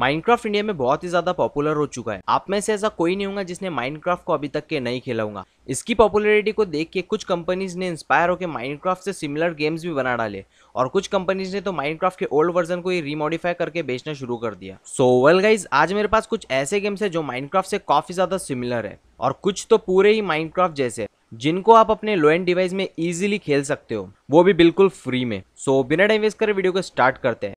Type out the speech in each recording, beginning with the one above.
Minecraft India में बहुत ही ज्यादा पॉपुलर हो चुका है आप में से ऐसा कोई नहीं होगा जिसने माइनक्राफ्ट को अभी तक के नहीं खेला होगा इसकी पॉपुलैरिटी को देख के कुछ कंपनीज ने इंस्पायर होकर माइनक्राफ्ट से सिमिलर गेम्स भी बना डाले और कुछ कंपनीज ने तो माइनक्राफ्ट के ओल्ड वर्जन को ही रीमॉडिफाई करके बेचना शुरू कर दिया सो वेल गाइज आज मेरे पास कुछ ऐसे गेम्स है जो माइनक्राफ्ट से काफी ज्यादा सिमिलर है और कुछ तो पूरे ही माइनक्राफ्ट जैसे जिनको आप अपने लो एंड डिवाइस में इजिली खेल सकते हो वो भी बिल्कुल फ्री में सो बिना टाइम वेस्ट कर वीडियो को स्टार्ट करते हैं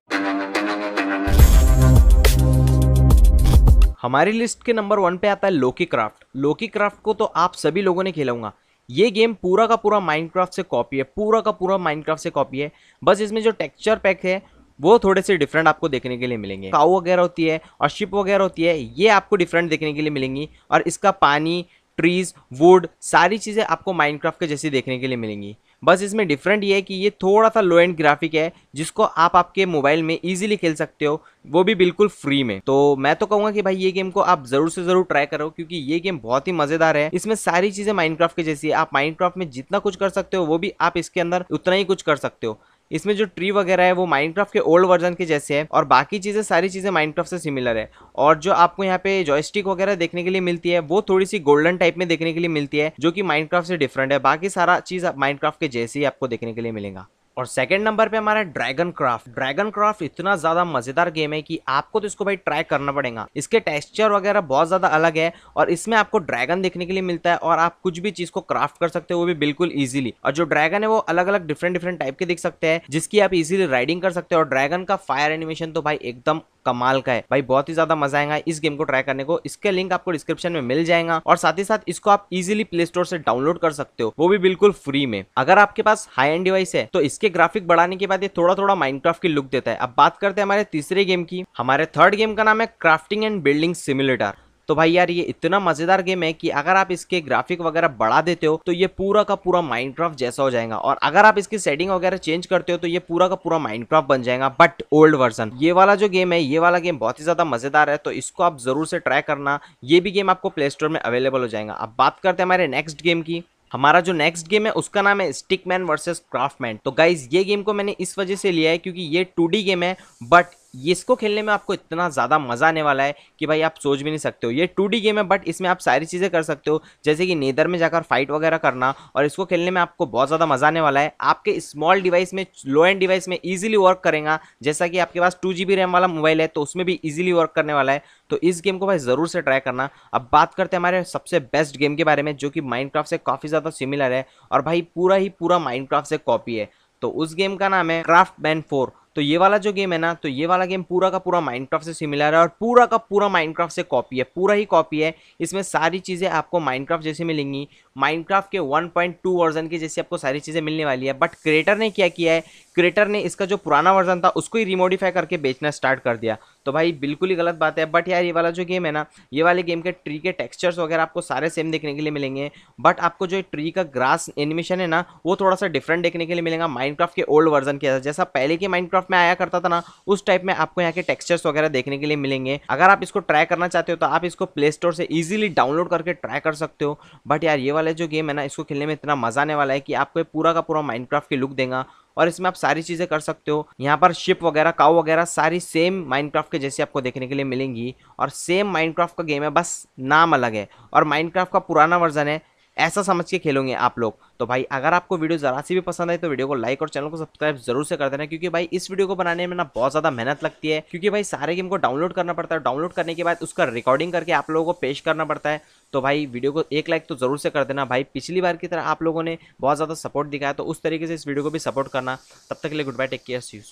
हमारी लिस्ट के नंबर वन पे आता है लोकी क्राफ्ट लोकी क्राफ्ट को तो आप सभी लोगों ने खेलाऊंगा ये गेम पूरा का पूरा माइनक्राफ्ट से कॉपी है पूरा का पूरा माइनक्राफ्ट से कॉपी है बस इसमें जो टेक्सचर पैक है वो थोड़े से डिफरेंट आपको देखने के लिए मिलेंगे काऊ वगैरह होती है और शिप वगैरह होती है ये आपको डिफरेंट देखने के लिए मिलेंगी और इसका पानी ट्रीज वुड सारी चीज़ें आपको माइनक्राफ्ट के जैसी देखने के लिए मिलेंगी बस इसमें डिफरेंट ये है कि ये थोड़ा सा लो एंड ग्राफिक है जिसको आप आपके मोबाइल में इजीली खेल सकते हो वो भी बिल्कुल फ्री में तो मैं तो कहूँगा कि भाई ये गेम को आप जरूर से जरूर ट्राई करो क्योंकि ये गेम बहुत ही मजेदार है इसमें सारी चीज़ें माइनक्राफ्ट के जैसी है आप माइनक्राफ्ट में जितना कुछ कर सकते हो वो भी आप इसके अंदर उतना ही कुछ कर सकते हो इसमें जो ट्री वगैरह है वो माइनक्राफ्ट के ओल्ड वर्जन के जैसे है और बाकी चीज़ें सारी चीज़ें माइनक्राफ्ट से सिमिलर है और जो आपको यहाँ पे जॉयस्टिक वगैरह देखने के लिए मिलती है वो थोड़ी सी गोल्डन टाइप में देखने के लिए मिलती है जो कि माइनक्राफ्ट से डिफरेंट है बाकी सारा चीज़ माइनक्राफ्ट के जैसे ही आपको देखने के लिए मिलेगा और सेकंड नंबर पे हमारा ड्रैगन क्राफ्ट ड्रैगन क्राफ्ट इतना ज्यादा मजेदार गेम है कि आपको तो इसको भाई ट्राई करना पड़ेगा इसके टेक्सचर वगैरह बहुत ज्यादा अलग है और इसमें आपको ड्रैगन देखने के लिए मिलता है और आप कुछ भी चीज को क्राफ्ट कर सकते हो वो भी बिल्कुल ईजिली और जो ड्रैगन है वो अलग अलग डिफरेंट डिफरेंट टाइप के दिख सकते हैं जिसकी आप इजिली राइडिंग कर सकते हो और ड्रैगन का फायर एनिमेशन तो भाई एकदम कमाल का है भाई बहुत ही ज्यादा मजा आएगा इस गेम को ट्राई करने को इसके लिंक आपको डिस्क्रिप्शन में मिल जाएगा और साथ ही साथ इसको आप इजिली प्ले स्टोर से डाउनलोड कर सकते हो वो भी बिल्कुल फ्री में अगर आपके पास हाई एंड डिवाइस है तो इसके ग्राफिक बढ़ाने के बाद ये थोड़ा थोड़ा माइंड की लुक देता है अब बात करते हैं हमारे तीसरे गेम की हमारे थर्ड गेम का नाम है क्राफ्टिंग एंड बिल्डिंग सिमिलेटर तो भाई यार ये इतना मजेदार गेम है कि अगर आप इसके ग्राफिक वगैरह बढ़ा देते हो तो ये पूरा का पूरा माइनक्राफ्ट जैसा हो जाएगा और अगर आप इसकी सेटिंग वगैरह चेंज करते हो तो ये पूरा का पूरा माइनक्राफ्ट बन जाएगा बट ओल्ड वर्जन ये वाला जो गेम है ये वाला गेम बहुत ही ज्यादा मजेदार है तो इसको आप जरूर से ट्राई करना ये भी गेम आपको प्ले स्टोर में अवेलेबल हो जाएगा अब बात करते हैं हमारे नेक्स्ट गेम की हमारा जो नेक्स्ट गेम है उसका नाम है स्टिकमैन वर्सेस क्राफ्टमैन तो गाइज ये गेम को मैंने इस वजह से लिया है क्योंकि ये टू गेम है बट इसको खेलने में आपको इतना ज़्यादा मज़ा आने वाला है कि भाई आप सोच भी नहीं सकते हो ये टू गेम है बट इसमें आप सारी चीज़ें कर सकते हो जैसे कि नेदर में जाकर फाइट वगैरह करना और इसको खेलने में आपको बहुत ज़्यादा मज़ा आने वाला है आपके स्मॉल डिवाइस में लो एंड डिवाइस में ईजिली वर्क करेगा जैसा कि आपके पास टू रैम वाला मोबाइल है तो उसमें भी ईजिली वर्क करने वाला है तो इस गेम को भाई ज़रूर से ट्राई करना अब बात करते हैं हमारे सबसे बेस्ट गेम के बारे में जो कि माइंड से काफ़ी ज़्यादा सिमिलर है और भाई पूरा ही पूरा माइंड से कॉपी है तो उस गेम का नाम है क्राफ्ट मैन फोर तो ये वाला जो गेम है ना तो ये वाला गेम पूरा का पूरा माइनक्राफ्ट से सिमिलर है और पूरा का पूरा माइनक्राफ्ट से कॉपी है पूरा ही कॉपी है इसमें सारी चीज़ें आपको माइनक्राफ्ट जैसे मिलेंगी माइनक्राफ्ट के 1.2 वर्जन की जैसे आपको सारी चीज़ें मिलने वाली है बट क्रिएटर ने क्या किया है क्रिएटर ने इसका जो पुराना वर्जन था उसको ही रिमोडिफाई करके बेचना स्टार्ट कर दिया तो भाई बिल्कुल ही गलत बात है बट यार ये वाला जो गेम है ना ये वाले गेम के ट्री के टेक्सचर्स वगैरह आपको सारे सेम देखने के लिए मिलेंगे बट आपको जो ट्री का ग्रास एनिमेशन है ना वो थोड़ा सा डिफरेंट देखने के लिए मिलेगा माइनक्राफ्ट के ओल्ड वर्जन के जैसा पहले के माइनक्राफ्ट में आया करता था ना उस टाइप में आपको यहाँ के टेक्स्चर्स वगैरह देखने के लिए मिलेंगे अगर आप इसको ट्राई करना चाहते हो तो आप इसको प्ले स्टोर से ईजिली डाउनलोड करके ट्राई कर सकते हो बट यार ये वाले जो गेम है ना इसको खेलने में इतना मजा आने वाला है कि आपको पूरा का पूरा माइनक्राफ्ट की लुक देगा और इसमें आप सारी चीज़ें कर सकते हो यहाँ पर शिप वगैरह काउ वगैरह सारी सेम माइनक्राफ्ट के जैसे आपको देखने के लिए मिलेंगी और सेम माइनक्राफ्ट का गेम है बस नाम अलग है और माइनक्राफ्ट का पुराना वर्जन है ऐसा समझ के खेलोगे आप लोग तो भाई अगर आपको वीडियो ज़रा सी भी पसंद आई तो वीडियो को लाइक और चैनल को सब्सक्राइब जरूर से कर देना क्योंकि भाई इस वीडियो को बनाने में ना बहुत ज़्यादा मेहनत लगती है क्योंकि भाई सारे गेम को डाउनलोड करना पड़ता है डाउनलोड करने के बाद उसका रिकॉर्डिंग करके आप लोगों को पेश करना पड़ता है तो भाई वीडियो को एक लाइक तो ज़रूर से कर देना भाई पिछली बार की तरह आप लोगों ने बहुत ज़्यादा सपोर्ट दिखाया तो उस तरीके से इस वीडियो को भी सपोर्ट करना तब तक के लिए गुड बाय टेक केयर सी